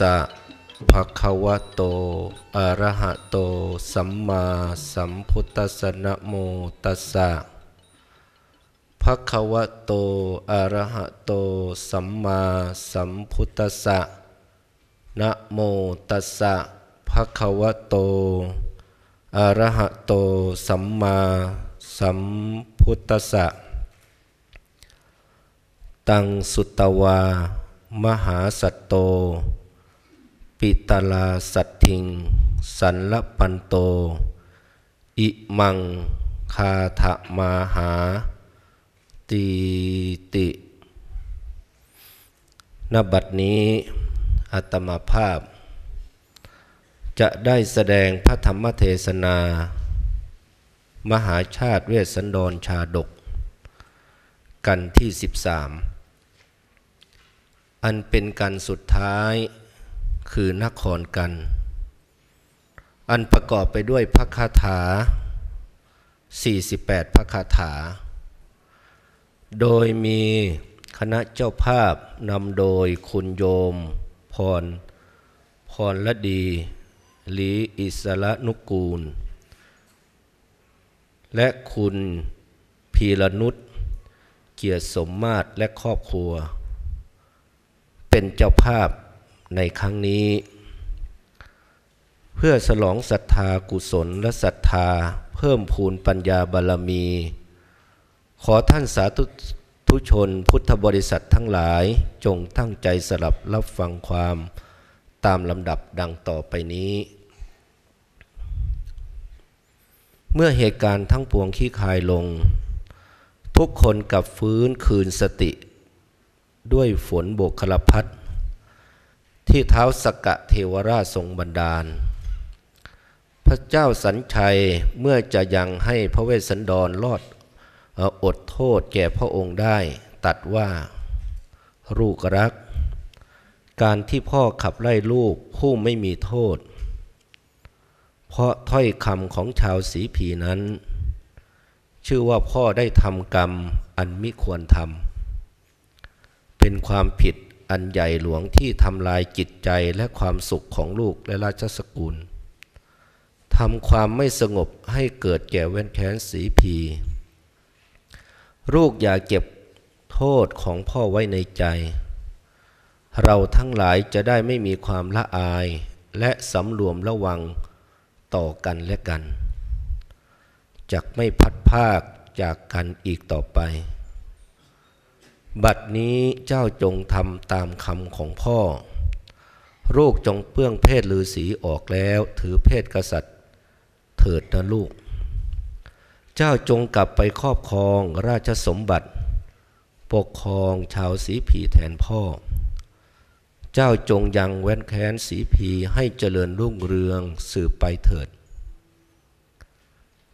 สะภะคะวะโต อะระหะโต สัมมาสัมพุทธัสสะนะโมตัสสะภะคะวะโต อะระหะโต สัมมาสัมพุทธัสสะ นะโมตัสสะภะคะวะโต อะระหะโต สัมมาสัมพุทธัสสะ ตังสุตตวา มหาสัตโตปิตาลาสัตถิงสันละปันโต อิมังคาทะมาหาตีติ นบัดนี้ อัตมาภาพ จะได้แสดงพระธรรมเทศนา มหาชาติเวสสันดรชาดก กันที่ 13 อันเป็นการสุดท้ายคือนครกัน อันประกอบไปด้วยพระคาถา 48 พระคาถา โดยมีคณะเจ้าภาพนำโดยคุณโยมพร พรละดี ลีอิสระนุกูล และคุณพีรนุษเกียรติสมมาตรและครอบครัว เป็นเจ้าภาพในครั้งนี้เพื่อสลองศรัทธากุศลและศรัทธาเพิ่มพูนปัญญาบารมี ขอท่านสาธุทุชนพุทธบริษัททั้งหลายจงตั้งใจสลับรับฟังความตามลำดับดังต่อไปนี้ เมื่อเหตุการณ์ทั้งปวงขี้คายลง ทุกคนกลับฟื้นคืนสติด้วยฝนโบกคลพัดที่เท้าสกะเทวราชทรงบันดาล พระเจ้าสัญชัยเมื่อจะยังให้พระเวสสันดรรอดอดโทษแก่พระองค์ได้ตัดว่าลูกรัก การที่พ่อขับไล่ลูก ผู้ไม่มีโทษ เพราะถ้อยคำของชาวสีผีนั้น ชื่อว่าพ่อได้ทำกรรมอันมิควรทำเป็นความผิดอันใหญ่หลวงที่ทำลายจิตใจและความสุขของลูกและราชสกุลทำความไม่สงบให้เกิดแก่เว้นแค้นสีพี ลูกอย่าเก็บโทษของพ่อไว้ในใจ เราทั้งหลายจะได้ไม่มีความละอายและสำรวมระวังต่อกันและกันจกไม่พัดภาคจากกันอีกต่อไปบัดนี้เจ้าจงทำตามคำของพ่อโรคจงเปื้องเพศฤาษีออกแล้วถือเพศกษัตริย์ เถิดนะลูก เจ้าจงกลับไปครอบครองราชสมบัติ ปกครองชาวสีผีแทนพ่อ เจ้าจงยังแว้นแค้นสีผีให้เจริญรุ่งเรืองสืบไปเถิด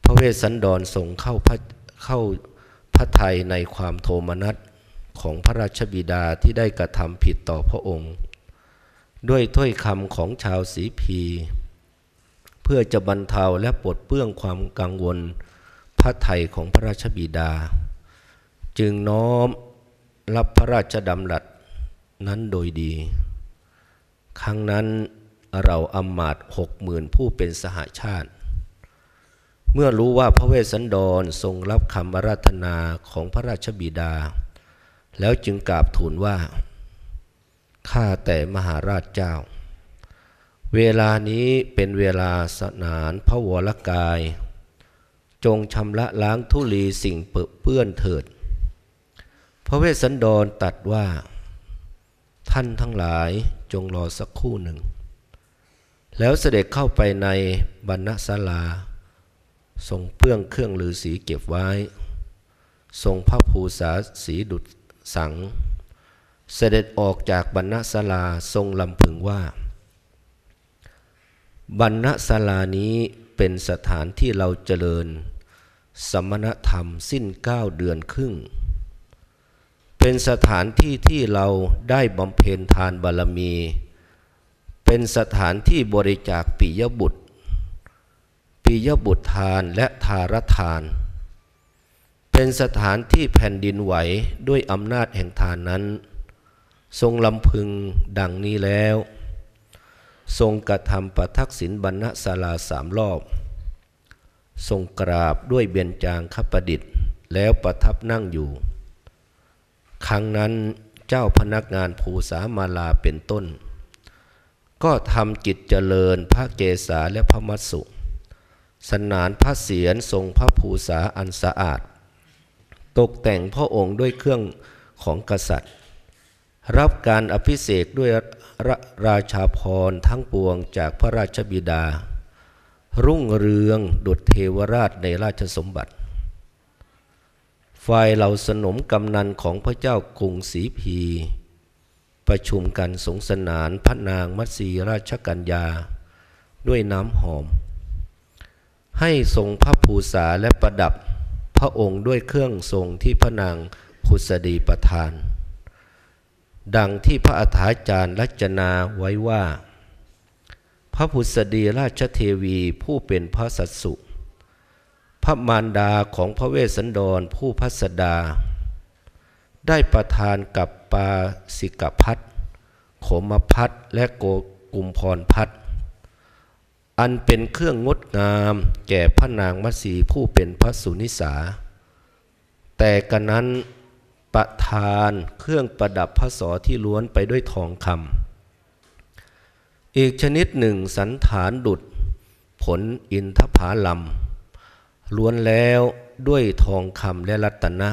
พระเวสสันดรส่งเข้าเข้าพระไทยในความโทมนัสของพระราชบิดาที่ได้กระทำผิดต่อพระองค์ ด้วยถ้อยคำของชาวสีพี เพื่อจะบรรเทาและปลดเปลื้องความกังวลพระไทยของพระราชบิดา จึงน้อมรับพระราชดำรัสนั้นโดยดี ครั้งนั้นเราอำมาตหกหมื่นผู้เป็นสหาชาติ เมื่อรู้ว่าพระเวสสันดรทรงรับคำอารัธนาของพระราชบิดาแล้วจึงกราบทูลว่า ข้าแต่มหาราชเจ้า เวลานี้เป็นเวลาสนานพระวรกาย จงชำระล้างทุลีสิ่งเปื้อนเถิด พระเวสสันดรตัดว่าท่านทั้งหลายจงรอสักครู่หนึ่ง แล้วเสด็จเข้าไปในบรรณศาลา ทรงเปื้องเครื่องลือสีเก็บไว้ ทรงพระภูษาสีดุดสังเสด็จออกจากบรรณศาลาทรงลำพึงว่าบรรณศาลานี้เป็นสถานที่เราเจริญ สมณธรรมสิ้นเก้าเดือนครึ่งเป็นสถานที่ที่เราได้บำเพ็ญทานบารมี เป็นสถานที่บริจาคปิยบุตร ปิยบุตรทานและทารทานานเป็นสถานที่แผ่นดินไหวด้วยอำนาจแห่งทานนั้น ทรงลำพึงดังนี้แล้ว ทรงกระทำประทักษิณบรรณศาลาสามรอบ ทรงกราบด้วยเบียนจางขประดิษฐ์ แล้วประทับนั่งอยู่ ครั้งนั้นเจ้าพนักงานภูสามาลาเป็นต้น ก็ทำจิตเจริญพระเกศาและพระมัสสุ สนานพระเสียรทรงพระภูษาอันสะอาดตกแต่งพระองค์ด้วยเครื่องของกษัตริย์ รับการอภิเษกด้วยรราชาพรทั้งปวงจากพระราชบิดา รุ่งเรืองดุจเทวราชในราชสมบัติ ฝ่ายเหล่าสนมกำนันของพระเจ้ากรุงศรีพี ประชุมกันสงสนานพระนางมัตสีราชกัญญาด้วยน้ำหอม ให้ทรงพระภูษาและประดับพระองค์ด้วยเครื่องทรงที่พระนางพุสดีประทาน ดังที่พระอาถาจารย์รัจนาไว้ว่า พระพุสดีราชเทวีผู้เป็นพระสัสสุ พระมารดาของพระเวสสันดรผู้พัสดา ได้ประทานกับปาสิกพัทขมพัทและโกกุมพรพัทอันเป็นเครื่องงดงามแก่พระนางมัสีผู้เป็นพระสุนิสา แต่กันนั้นประทานเครื่องประดับพระสอที่ล้วนไปด้วยทองคำ อีกชนิดหนึ่งสันฐานดุด ผลอินทผาลำล้วนแล้วด้วยทองคำและรัตนะ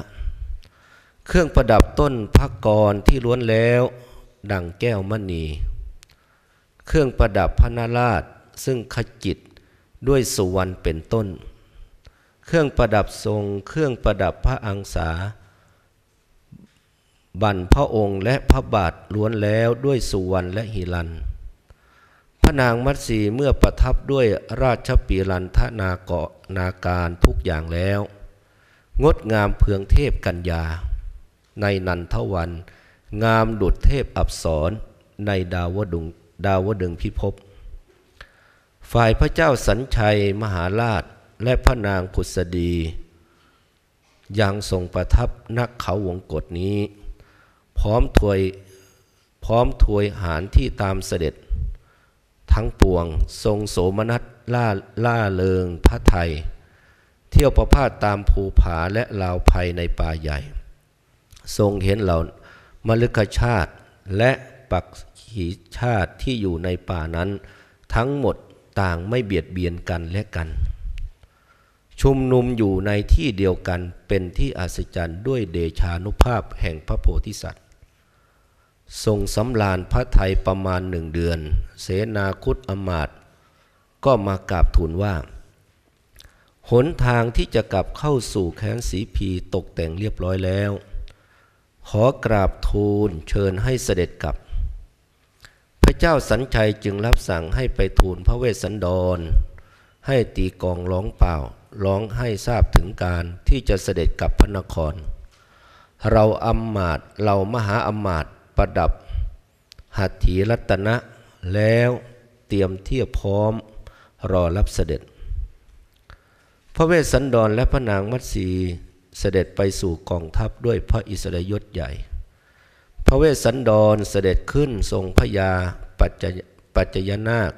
เครื่องประดับต้นพระกรที่ล้วนแล้วดังแก้วมณี เครื่องประดับพระนาราชซึ่งขจิตด้วยสุวรรณเป็นต้น เครื่องประดับทรง เครื่องประดับพระอังสาบันพระองค์และพระบาทล้วนแล้วด้วยสุวรรณและหิรันพระนางมัตสีเมื่อประทับด้วยราชปีรันทนาเกาะนาการทุกอย่างแล้ว งดงามเพืองเทพกัญญาในนันทวัน งามดุดเทพอับสรในดาวดึงดาวดึงพิภพฝ่ายพระเจ้าสัญชัยมหาราชและพระนางขุษดียังทรงประทับนักเขาวงกฎนี้ พร้อมถวย พร้อมถวยหารที่ตามเสด็จ ทั้งปวงทรงโสมนัสล่าล่าเริงพระไทย เที่ยวประพาสตามภูผาและลาวภัยในป่าใหญ่ ทรงเห็นเหล่ามลึกชาติและปักขีชาติที่อยู่ในป่านั้นทั้งหมดต่างไม่เบียดเบียนกันและกัน ชุมนุมอยู่ในที่เดียวกัน เป็นที่อัศจรรย์ด้วยเดชานุภาพแห่งพระโพธิสัตว์ ทรงสำลานพระไทยประมาณหนึ่งเดือน เสนาคุตอมาตก็มากราบทูลว่า หนทางที่จะกลับเข้าสู่แคนสีพีตกแต่งเรียบร้อยแล้ว ขอกราบทูลเชิญให้เสด็จกลับพระเจ้าสัญชัยจึงรับสั่งให้ไปทูลพระเวสสันดร ให้ตีกองร้องเปล่าร้องให้ทราบถึงการที่จะเสด็จกลับพระนคร เราอัมมาตเรามหาอัมมาตประดับ หัตถีรัตนะแล้วเตรียมเทียบพร้อมรอรับเสด็จ พระเวสสันดรและพระนางมัตสีเสด็จไปสู่กองทัพด้วยพระอิสริยยศใหญ่ระเวสสันดรเสด็จขึ้นทรงพยาปัจจปจยนาค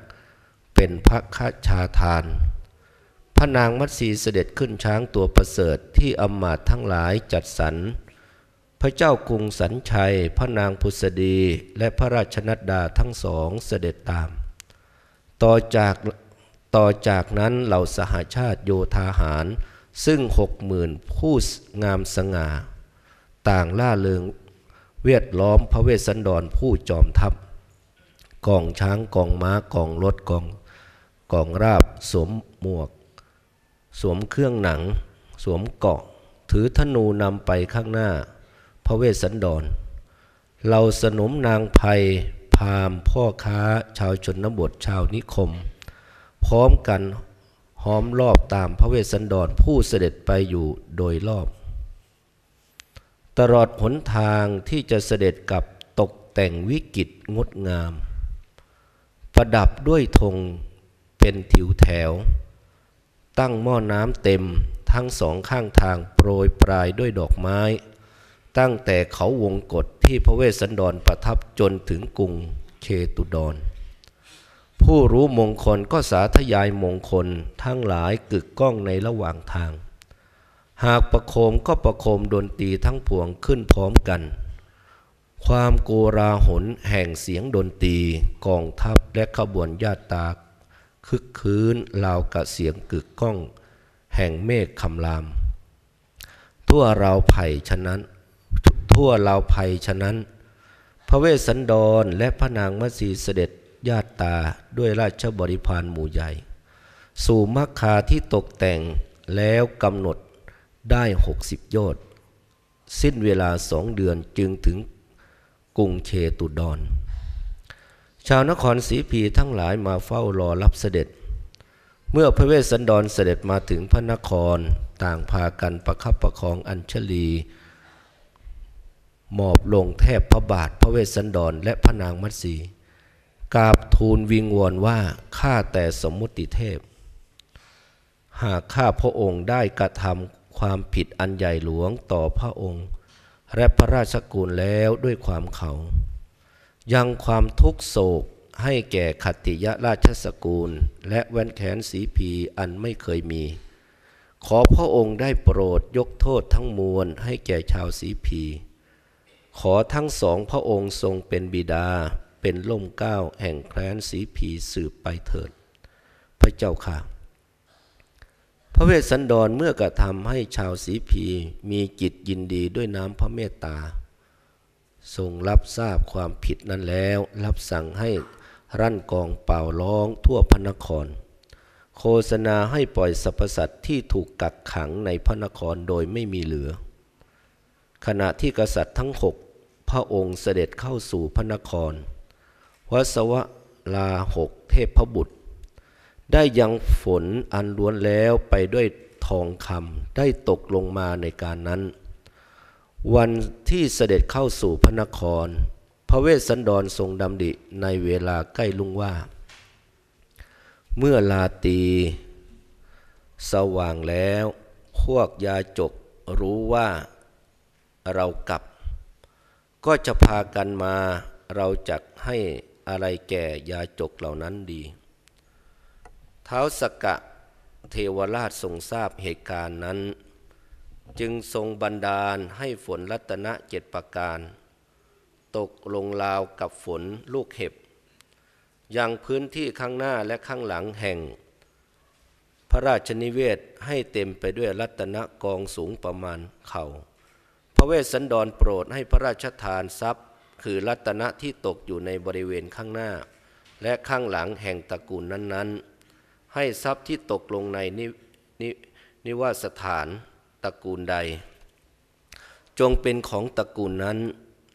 เป็นพระคชาทาน พระนางมัตสีเสด็จขึ้นช้างตัวประเสริฐที่อมาทั้งหลายจัดสรรพระเจ้ากรุงสันชัยพระนางพุษดี และพระราชนัดดาทั้งสองเสด็จตาม ต่อจากต่อจากนั้นเหล่าสหาชาติโยธาหาร ซึ่งหกหมื่นผู้งามสง่าต่างล่าเริงเวทล้อมพระเวสสันดรผู้จอมทัพกองช้างกองม้ากองรถกองกองราบสวมหมวกสวมเครื่องหนัง สวมเกาะถือธนูนำไปข้างหน้า พระเวสสันดร เราสนมนางภัยพามพ่อค้าชาวชนบทชาวนิคมพร้อมกันห้อมรอบตามพระเวสสันดรผู้เสด็จไปอยู่โดยรอบตลอดหนทางที่จะเสด็จกับตกแต่งวิกฤตงดงาม ประดับด้วยธงเป็นถิวแถว ตั้งหม้อน้ำเต็มทั้งสองข้างทางโปรยปลายด้วยดอกไม้ ตั้งแต่เขาวงกฏที่พระเวสสันดรประทับจนถึงกรุงเคตุดร ผู้รู้มงคลก็สาธยายมงคลทั้งหลายกึกก้องในระหว่างทางหากประโคมก็ประโคมดนตรีทั้งพวงขึ้นพร้อมกัน ความโกราหนแห่งเสียงดนตรีกองทัพและขบวนญาตาคึกคืนราวกับเสียงกึกก้อง แห่งเมฆคำราม ทั่วเราไผ่ฉะนั้น ทั่วเราไผ่ฉะนั้น พระเวสสันดรและพระนางมัสีเสด็จญาตาด้วยราชบริพารหมู่ใหญ่ สู่มรคาที่ตกแต่งแล้วกำหนดได้ 60ยอดสิ้นเวลาสองเดือนจึงถึงกรุงเชตุดอนชาวนครศรีพีทั้งหลายมาเฝ้ารอรับเสด็จ เมื่อพระเวสสันดรเสด็จมาถึงพระนครต่างพากันประคับประคองอัญชลีหมอบลงแทบพระบาทพระเวสสันดรและพระนางมัตสีกราบทูลวิงวอนว่าข้าแต่สมมุติเทพ หากข้าพระองค์ได้กระทำความผิดอันใหญ่หลวงต่อพระองค์ และพระราชกุลแล้วด้วยความเขา ยังความทุกโศกให้แก่ขัตติยราชสกุลและแว่นแขนสีผีอันไม่เคยมี ขอพระองค์ได้โปรดยกโทษทั้งมวลให้แก่ชาวสีผีขอทั้งสองพระองค์ทรงเป็นบิดาเป็นล่มเก้าแห่งแควนสีผีสืบไปเถิด พระเจ้าค่ะพระเวสสันดรเมื่อกระทำให้ชาวสีพีมีจิตยินดีด้วยน้ำพระเมตตาทรงรับทราบความผิดนั้นแล้วรับสั่งให้รั่นกองเป่าร้องทั่วพระนครโฆษณาให้ปล่อยสรรพสัตว์ที่ถูกกักขังในพระนครโดยไม่มีเหลือ ขณะที่กษัตริย์ทั้งหกพระองค์เสด็จเข้าสู่พระนครวสวะลาหกเทพพบุตรได้ยังฝนอันล้วนแล้วไปด้วยทองคำได้ตกลงมาในการนั้น วันที่เสด็จเข้าสู่พระนคร พระเวสสันดรทรงดำดิ ในเวลาใกล้ลุงว่า เมื่อลาตี สว่างแล้ว พวกยาจกรู้ว่าเรากลับ ก็จะพากันมาเราจักให้อะไรแก่ยาจกเหล่านั้นดีท้าวสกะเทวราชทรงทราบเหตุการณ์นั้น จึงทรงบันดาลให้ฝนรัตนะเจ็ดประการ ตกลงลาวกับฝนลูกเห็บยังพื้นที่ข้างหน้าและข้างหลังแห่ง พระราชนิเวศให้เต็มไปด้วยรัตนะกองสูงประมาณเขา่าพระเวสสันดรโปรดให้พระราชทานทรัพย์คือรัตนะที่ตกอยู่ในบริเวณข้างหน้า และข้างหลังแห่งตระกูลนั้นๆให้ทรัพย์ที่ตกลงในนินนิวาสถานตระกูลใด จงเป็นของตระกูลนั้น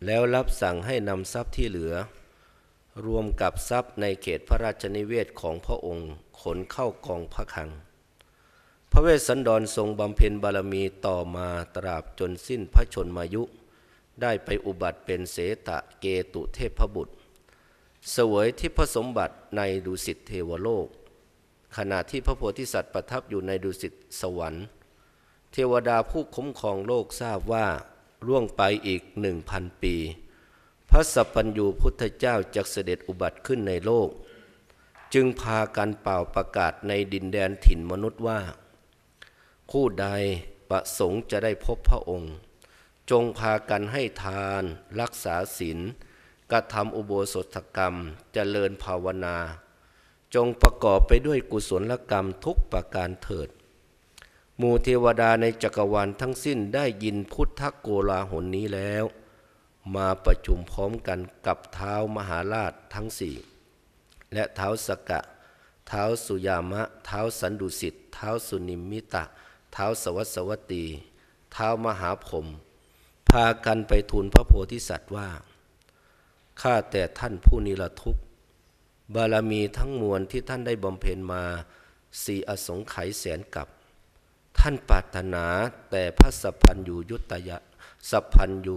แล้วรับสั่งให้นำทรัพย์ที่เหลือ รวมกับทรัพย์ในเขตพระราชนิเวศของพระองค์ ขนเข้ากองพระคัง พระเวสสันดรทรงบำเพ็ญบารมีต่อมาตราบจนสิ้นพระชนมายุ ได้ไปอุบัติเป็นเสตะเกตุเทพบุตร เสวยที่พระสมบัติในดุสิตเทวโลกขณะที่พระโพธิสัตว์ประทับอยู่ในดุสิตสวรรค์ เทวดาผู้คุ้มครองโลกทราบว่าร่วงไปอีกหนึ่งพันปี พระสัพพัญญูพุทธเจ้าจักเสด็จอุบัติขึ้นในโลก จึงพากันเป่าประกาศในดินแดนถิ่นมนุษย์ว่าผู้ใดประสงค์จะได้พบพระองค์ จงพากันให้ทานรักษาศีลกระทำอุโบสถกรรมจเจริญภาวนาจงประกอบไปด้วยกุศลกรรมทุกประการเถิด หมู่เทวดาในจักรวาลทั้งสิ้นได้ยินพุทธโกลาหนนี้แล้ว มาประชุมพร้อมกันกับเท้ามหาราชทั้งสี่และเท้าสกะ เท้าสุยามะเท้าสันดุสิตเท้าสุนิมิตะ เท้าสวัสวตี เท้ามหาผมพากันไปทูลพระโพธิสัตว์ว่าข้าแต่ท่านผู้นิรทุกข์บารมีทั้งมวลที่ท่านได้บำเพ็ญมาสี่อสงไขยแสนกับ ท่านปรารถนาแต่พระสัพพันยูยุตยะสัพพันยู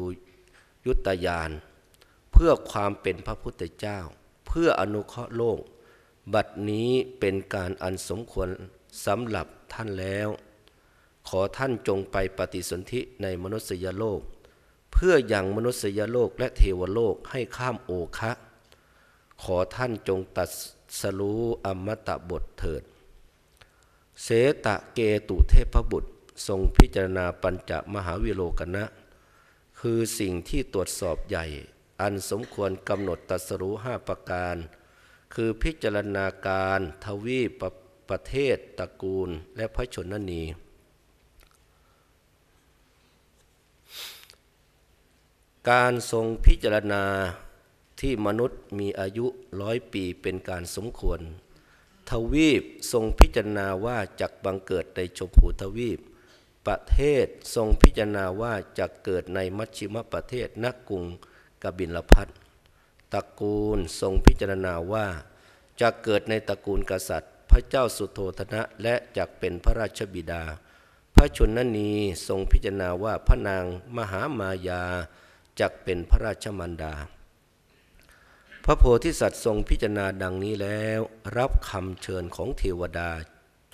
ยุตยานเพื่อความเป็นพระพุทธเจ้า เพื่ออนุเคราะห์โลก บัดนี้เป็นการอันสมควรสำหรับท่านแล้ว ขอท่านจงไปปฏิสนธิในมนุษยโลก เพื่ออยังมนุษยโลกและเทวโลกให้ข้ามโอคะขอท่านจงตัดสรู้อมตะบทเถิด เสตะเกตุเทพบุตร ทรงพิจารณาปัญจมหาวิโลกนะคือสิ่งที่ตรวจสอบใหญ่ อันสมควรกำหนดตัดสรู้ห้าประการ คือพิจารณาการทวีปประเทศตระกูล และพระชนนีการทรงพิจารณาที่มนุษย์มีอายุร้อยปีเป็นการสมควร ทวีปทรงพิจารณาว่าจักบังเกิดในชมพูทวีป ประเทศทรงพิจารณาว่าจักเกิดในมัชชิมประเทศนักกุงกบิลพัทตระกูลทรงพิจารณาว่าจะเกิดในตระกูลกษัตริย์ พระเจ้าสุโธธนะและจักเป็นพระราชบิดา พระชนนีทรงพิจารณาว่าพระนางมหามายาจักเป็นพระราชมันดาพระโพธิสัตว์ทรงพิจารณาดังนี้แล้ว รับคำเชิญของเทวดา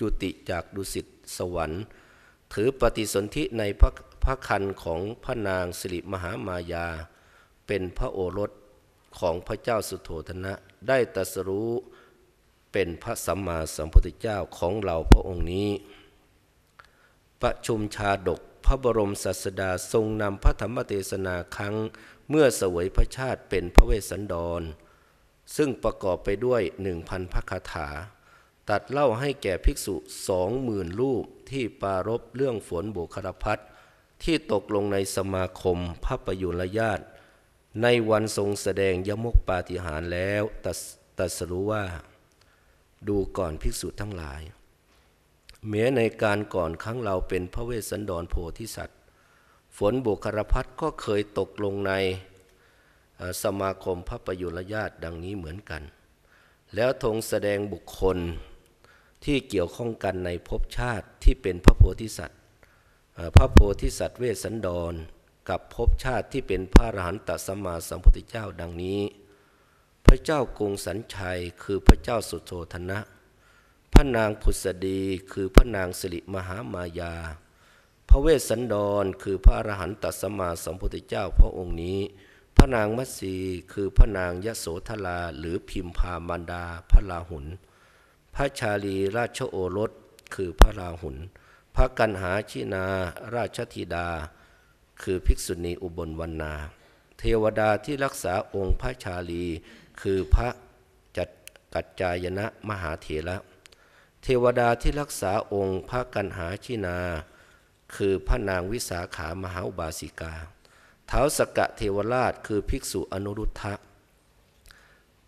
จุติจากดุสิตสวรรค์ ถือปฏิสนธิในพระพระคันของพระนางสิริมหามายา เป็นพระโอรสของพระเจ้าสุโธธนะได้ตรัสรู้เป็นพระสัมมาสัมพุทธเจ้าของเราพระองค์นี้ประชุมชาดกพระบรมศาสดาทรงนำพระธรรมเทศนาครั้งเมื่อเสวยพระชาติเป็นพระเวสสันดรซึ่งประกอบไปด้วยหนึ่งพันพระคาถา ตัดเล่าให้แก่ภิกษุสองหมื่นรูป ที่ปารบเรื่องฝนบุคลพัทที่ตกลงในสมาคมพระประยุรญาต ในวันทรงแสดงยมกปาฏิหารแล้ว ตัดสรู้ว่า ดูก่อนภิกษุทั้งหลายเมื่อในการก่อนครั้งเราเป็นพระเวสสันดรโพธิสัตว์ ฝนบุคลพัทก็เคยตกลงในสมาคมพระประยุรญาติดังนี้เหมือนกัน แล้วทงแสดงบุคคลที่เกี่ยวข้องกันในภพชาติที่เป็นพระโพธิสัตว์ พระโพธิสัตว์เวสสันดรกับภพชาติที่เป็นพระอรหันตสัมมาสัมพุทธเจ้าดังนี้ พระเจ้ากรุงสันชัยคือพระเจ้าสุโธธนะ พระนางพุธดีคือพระนางสิริมหามายา พระเวสสันดรคือพระอรหันตสัมมาสัมพุทธเจ้าพระองค์นี้พระนางมัตสีคือพระนางยโสธรา หรือพิมพามันดาพระราหุนพระชาลีราชโอรสคือพระราหุนพระกันหาชินา ราชธิดา คือภิกษุณีอุบลวันนา เทวดาที่รักษาองค์พระชาลี คือพระจัดกัจจายนะมหาเถระเทวดาที่รักษาองค์ พระกันหาชินา คือพระนางวิสาขามหาอุบาสิกาท้าวสกะเทวราชคือภิกษุอนุรุทธะ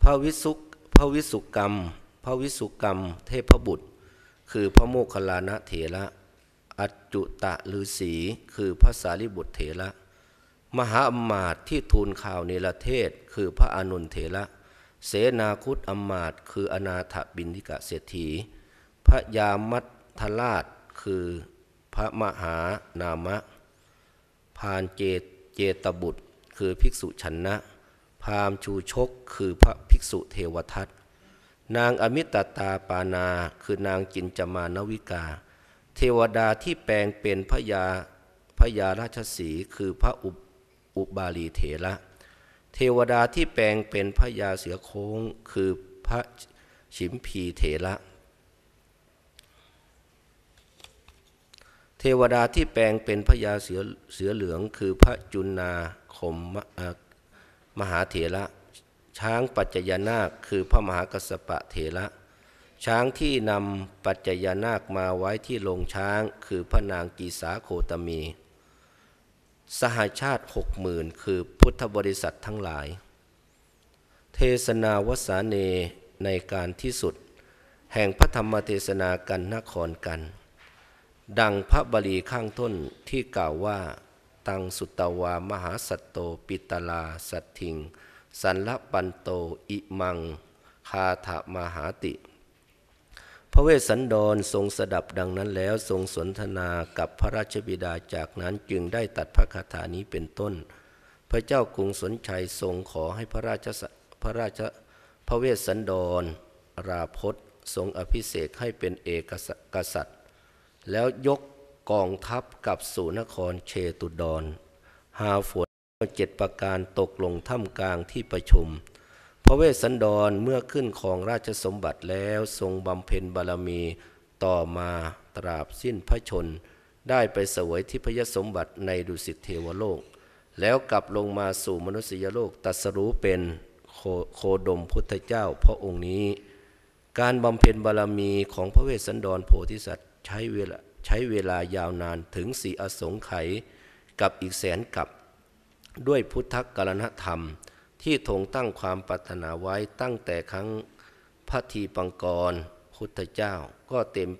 พระวิสุพระวิสุกรรม พระวิสุกรรมเทพบุตร คือพระโมคคัลลานะเถระอจจุตะฤาษีคือพระสารีบุตรเถระ มหาอมาตที่ทูลข่าวเนรเทศ คือพระอนุนเถระเสนาคุตอมาตคืออนาถบินทิกะเศรษฐีพระยามัทราชคือพระมหานามะพานเจเจตบุตรคือภิกษุชนนะพามชูชกคือพระภิกษุเทวทัตนางอมิตตาปานาคือนางจินจมานวิกา เทวดาที่แปลงเป็นพระยาพระยาราชสีคือพระอุบาลีเทระเทวดาที่แปลงเป็นพระยาเสือโค้งคือพระชิมพีเทระเทวดาที่แปลงเป็นพยาเสือเสือเหลืองคือพระจุนนาคมมหาเถระช้างปัจจยานาคคือพระมหากัสปะเถระช้างที่นำปัจจยานาคมาไว้ที่โรงช้างคือพระนางกีสาโคตมี สหาชาติหกหมื่นคือพุทธบริษัททั้งหลาย เทศนาวสาเนในการที่สุด แห่งพระธรรมเทศนากันนครกันดังพระบาลีข้างต้นที่กล่าวว่าตังสุตวามหาสัตโต ปิตลาสัตถิงสันลปันโต อิมัง คาถามหาติ พระเวสสันดรทรงสดับดังนั้นแล้วทรงสนทนากับพระราชบิดาจากนั้นจึงได้ตัดพระคาถานี้เป็นต้น พระเจ้ากรุงสนชัยทรงขอให้พระราชพระราชพระเวสสันดรราพศทรงอภิเษกให้เป็นเอกกษัตริย์แล้วยกกองทัพกับสู่นครเชตุดอนหาฝนเจ็ดประการตกลงถ้ำกลางที่ประชุม พระเวสสันดรเมื่อขึ้นของราชสมบัติแล้วทรงบำเพ็ญบารมีต่อมาตราบสิ้นพระชน ได้ไปเสวยที่พยสมบัติในดุสิตเทวโลก แล้วกลับลงมาสู่มนุษยโลกตัสรู้เป็นโคโคดมพุทธเจ้า พระองค์นี้ การบำเพ็ญบารมีของพระเวสสันดรโพธิสัตวใช้เวลาใช้เวลายาวนานถึงสี่อสงไขยกับอีกแสนกับด้วยพุทธกัลณธรรม ที่ทงตั้งความปรารถนาไว้ตั้งแต่ครั้งพระทีปังกรพุทธเจ้าก็เต็ม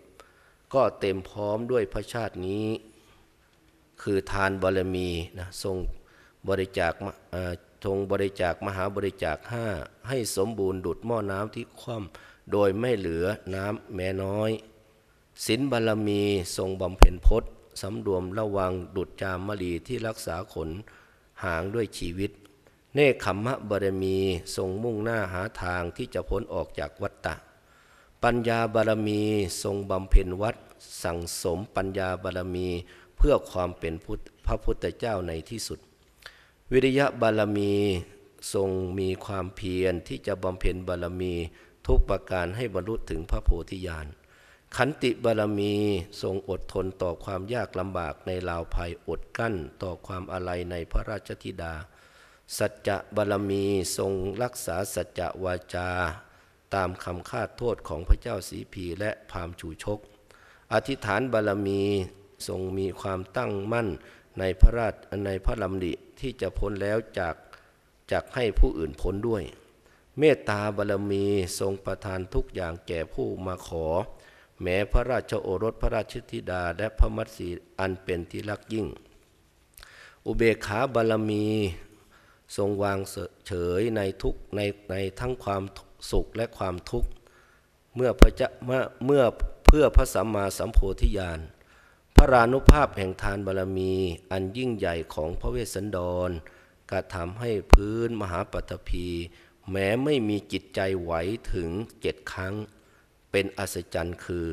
ก็เต็มพร้อมด้วยพระชาตินี้ คือทานบารมีนะทรงบริจาคทงบริจาคมหาบริจาคห้าให้สมบูรณ์ดุดหม้อน้ำที่คว่ำโดยไม่เหลือน้ำแม้น้อยศีลบารรมีทรงบำเพ็ญพจน์สำรวมระวังดุจจามลีที่รักษาขนหางด้วยชีวิตเนคขมมะบารมีทรงมุ่งหน้าหาทางที่จะพ้นออกจากวัฏฏะปัญญาบารมีทรงบำเพ็ญวัด สั่งสมปัญญาบารมีเพื่อความเป็นพระพุทธเจ้าในที่สุด วิริยะบารมีทรงมีความเพียรที่จะบำเพ็ญบารมี ทุกประการให้บรรลุถึงพระโพธิญาณขันติบารมีทรงอดทนต่อความยากลำบากในลาวภัยอดกั้นต่อความอะไรในพระราชธิดา สัจจะบารมีทรงรักษาสัจจะวาจา ตามคำคาดโทษของพระเจ้าสีพีและพามชูชก อธิษฐานบารมีทรงมีความตั้งมั่นในพระราชในพระลำดิที่จะพ้นแล้วจากจากให้ผู้อื่นพ้นด้วย เมตตาบารมีทรงประทานทุกอย่างแก่ผู้มาขอแม้พระราชโอรสพระราชธิดาและพระมัตสีอันเป็นที่รักยิ่ง อุเบกขาบารมีทรงวางเฉยในทุกในในทั้งความสุขและความทุกข์ เมื่อพระจะเมื่อเมื่อเพื่อพระสัมมาสัมโพธิญาณ พระรานุภาพแห่งทานบารรมี อันยิ่งใหญ่ของพระเวสสันดร กระทำให้พื้นมหาปัตภีแม้ไม่มีจิตใจไหวถึงเจ็ดครั้งเป็นอัศจรรย์คือ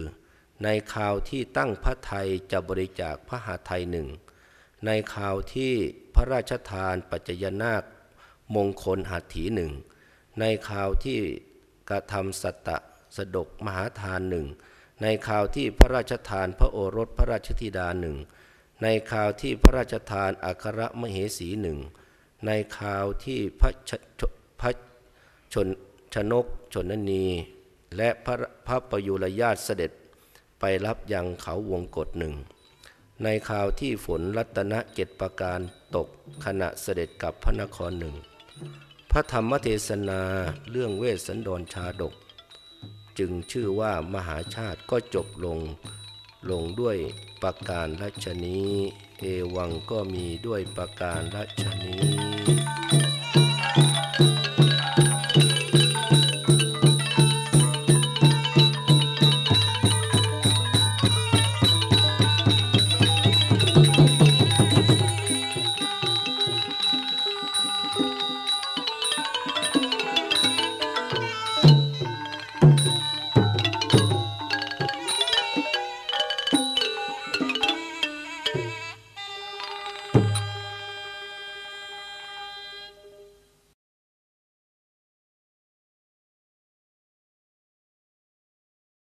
ในคราวที่ตั้งพระไทยจะบริจาคพระหาไทยหนึ่งในคราวที่พระราชทานปัจจยนาคมงคลหัตถีหนึ่งในคราวที่กระทำสัตตะสดกมหาทานหนึ่งในคราวที่พระราชทานพระโอรสพระราชธิดาหนึ่งในคราวที่พระราชทานอัครมเหสีหนึ่งในคราวที่พระชชนชนกชนนีและพระพระประยุรญาตเสด็จไปรับยังเขาวงกฏหนึ่งในข่าวที่ฝนรัตนเกตประการตกขณะเสด็จกับพระนครหนึ่งพระธรรมเทศนาเรื่องเวสสันดรชาดก จึงชื่อว่ามหาชาติก็จบลง ลงด้วยประการรัชนี้ เอวังก็มีด้วยประการรัชนี้